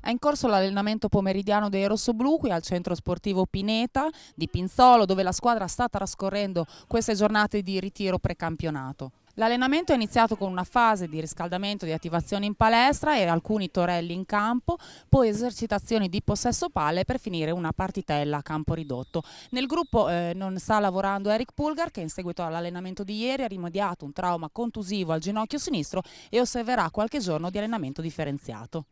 È in corso l'allenamento pomeridiano dei Rossoblu qui al centro sportivo Pineta di Pinzolo, dove la squadra sta trascorrendo queste giornate di ritiro precampionato. L'allenamento è iniziato con una fase di riscaldamento, di attivazione in palestra e alcuni torelli in campo, poi esercitazioni di possesso palle per finire una partitella a campo ridotto. Nel gruppo eh, non sta lavorando Eric Pulgar che in seguito all'allenamento di ieri ha rimediato un trauma contusivo al ginocchio sinistro e osserverà qualche giorno di allenamento differenziato.